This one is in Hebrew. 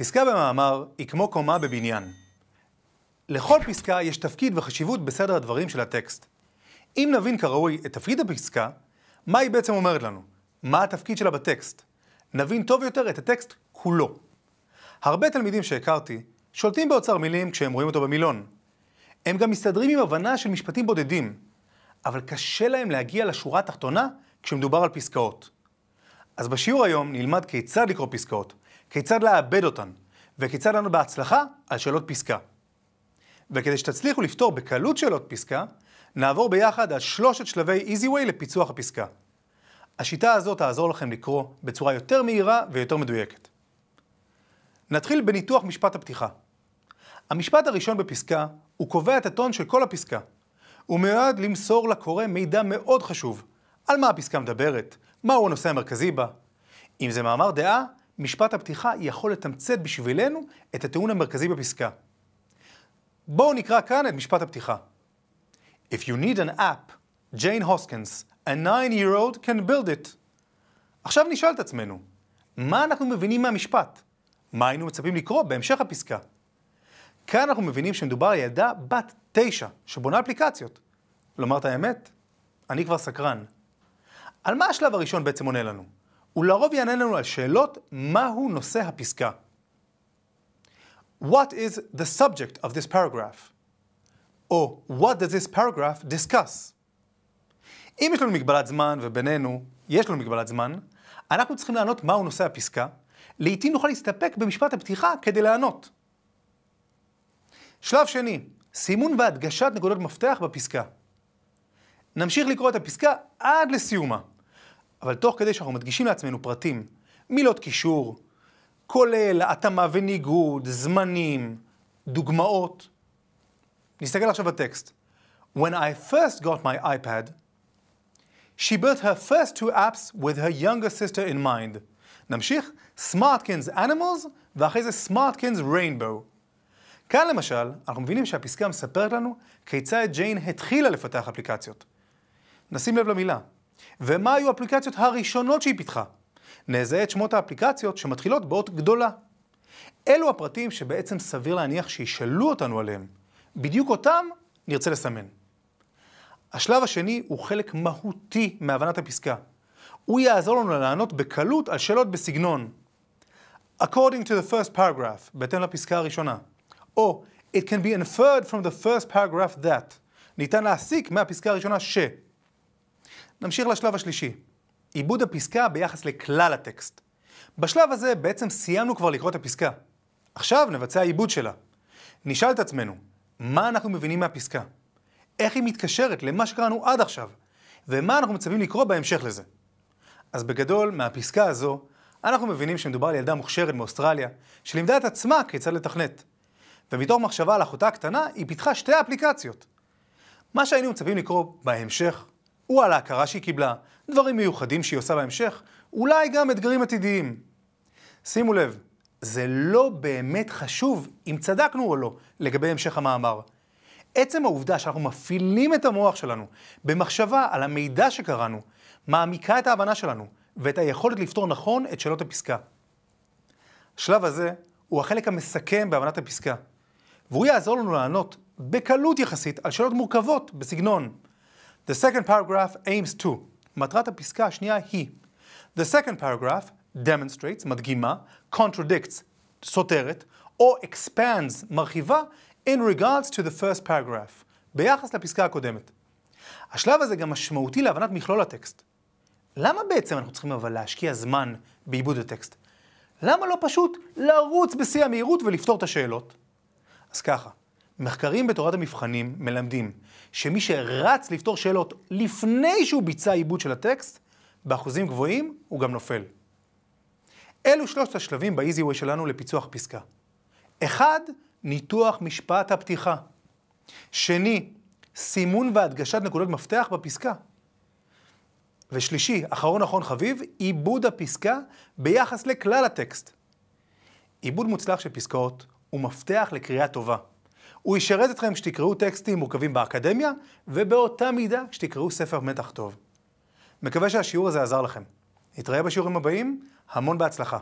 פסקה במאמר היא כמו קומה בבניין. לכל פסקה יש תפקיד וחשיבות בסדר הדברים של הטקסט. אם נבין כראוי את תפקיד הפסקה, מה היא בעצם אומרת לנו? מה התפקיד שלה בטקסט? נבין טוב יותר את הטקסט כולו. הרבה תלמידים שהכרתי שולטים באוצר מילים כשהם רואים אותו במילון. הם גם מסתדרים עם הבנה של משפטים בודדים, אבל קשה להם להגיע לשורה התחתונה כשמדובר על פסקאות. אז בשיעור היום נלמד כיצד לקרוא פסקאות, כיצד לעבד אותן, וכיצד לנו בהצלחה על שאלות פסקה. וכדי שתצליחו לפתור בקלות שאלות פסקה, נעבור ביחד על שלושת שלבי EasyWay לפיצוח הפסקה. השיטה הזאת תעזור לכם לקרוא בצורה יותר מהירה ויותר מדויקת. נתחיל בניתוח משפט הפתיחה. המשפט הראשון בפסקה הוא קובע את הטון של כל הפסקה. הוא מיועד למסור לקורא מידע מאוד חשוב, על מה הפסקה מדברת, מהו הנושא המרכזי בה. אם זה מאמר דעה, משפט הפתיחה יכול לתמצת בשבילנו את הטיעון המרכזי בפסקה. בואו נקרא כאן את משפט הפתיחה. If you need an app, Jane Hoskins, a 9 year old can build it. עכשיו נשאל את עצמנו, מה אנחנו מבינים מהמשפט? מה היינו מצפים לקרוא בהמשך הפסקה? כאן אנחנו מבינים שמדובר על ילדה בת תשע שבונה אפליקציות. לומר את האמת, אני כבר סקרן. על מה השלב הראשון בעצם עונה לנו? ולרוב יענה לנו על שאלות מהו נושא הפסקה. What is the subject of this paragraph? או What does this paragraph discuss? אם יש לנו מגבלת זמן, ובינינו יש לנו מגבלת זמן, אנחנו צריכים לענות מהו נושא הפסקה, לעתים נוכל להסתפק במשפט הפתיחה כדי לענות. שלב שני, סימון והדגשת נקודות מפתח בפסקה. נמשיך לקרוא את הפסקה עד לסיומה. אבל תוך כדי שאנחנו מדגישים לעצמנו פרטים, מילות קישור, כולל התאמה וניגוד, זמנים, דוגמאות. נסתכל עכשיו בטקסט. When I first got my iPad, she built her first two apps with her younger sister in mind. נמשיך, Smartkins Animals, ואחרי זה Smartkins Rainbow. כאן למשל, אנחנו מבינים שהפסקה מספרת לנו כיצד ג'יין התחילה לפתח אפליקציות. נשים לב למילה, ומה היו האפליקציות הראשונות שהיא פיתחה. נזהה את שמות האפליקציות שמתחילות באות גדולה. אלו הפרטים שבעצם סביר להניח שישאלו אותנו עליהם. בדיוק אותם נרצה לסמן. השלב השני הוא חלק מהותי מהבנת הפסקה. הוא יעזור לנו לענות בקלות על שאלות בסגנון According to the first paragraph, בהתאם לפסקה הראשונה, או It can be inferred from the first paragraph that, ניתן להסיק מהפסקה הראשונה ש. נמשיך לשלב השלישי, עיבוד הפסקה ביחס לכלל הטקסט. בשלב הזה בעצם סיימנו כבר לקרוא את הפסקה. עכשיו נבצע עיבוד שלה. נשאל את עצמנו, מה אנחנו מבינים מהפסקה? איך היא מתקשרת למה שקראנו עד עכשיו? ומה אנחנו מצווים לקרוא בהמשך לזה? אז בגדול, מהפסקה הזו, אנחנו מבינים שמדובר על ילדה מוכשרת מאוסטרליה, שלימדה את עצמה כיצד לתכנת. ומתוך מחשבה על אחותה הקטנה, היא פיתחה שתי אפליקציות. מה שהיינו מצווים לקרוא בהמשך, או על ההכרה שהיא קיבלה, דברים מיוחדים שהיא עושה בהמשך, אולי גם אתגרים עתידיים. שימו לב, זה לא באמת חשוב אם צדקנו או לא לגבי המשך המאמר. עצם העובדה שאנחנו מפעילים את המוח שלנו במחשבה על המידע שקראנו, מעמיקה את ההבנה שלנו ואת היכולת לפתור נכון את שאלות הפסקה. השלב הזה הוא החלק המסכם בהבנת הפסקה, והוא יעזור לנו לענות בקלות יחסית על שאלות מורכבות בסגנון The second paragraph aims to, מטרת הפסקה השנייה היא. The second paragraph demonstrates, מדגימה, contradicts, סותרת, or expands, מרחיבה, in regards to the first paragraph, ביחס לפסקה הקודמת. השלב הזה גם משמעותי להבנת מכלול הטקסט. למה בעצם אנחנו צריכים אבל להשקיע זמן בעיבוד הטקסט? למה לא פשוט לרוץ בשיא המהירות ולפתור את השאלות? אז ככה, מחקרים בתורת המבחנים מלמדים שמי שרץ לפתור שאלות לפני שהוא ביצע עיבוד של הטקסט, באחוזים גבוהים הוא גם נופל. אלו שלושת השלבים באיזי ווי שלנו לפיצוח פסקה. אחד, ניתוח משפט הפתיחה. שני, סימון והדגשת נקודות מפתח בפסקה. ושלישי, אחרון אחרון חביב, עיבוד הפסקה ביחס לכלל הטקסט. עיבוד מוצלח של פסקאות הוא מפתח לקריאה טובה. הוא ישרת אתכם כשתקראו טקסטים מורכבים באקדמיה, ובאותה מידה כשתקראו ספר מתח טוב. מקווה שהשיעור הזה עזר לכם. נתראה בשיעורים הבאים, המון בהצלחה.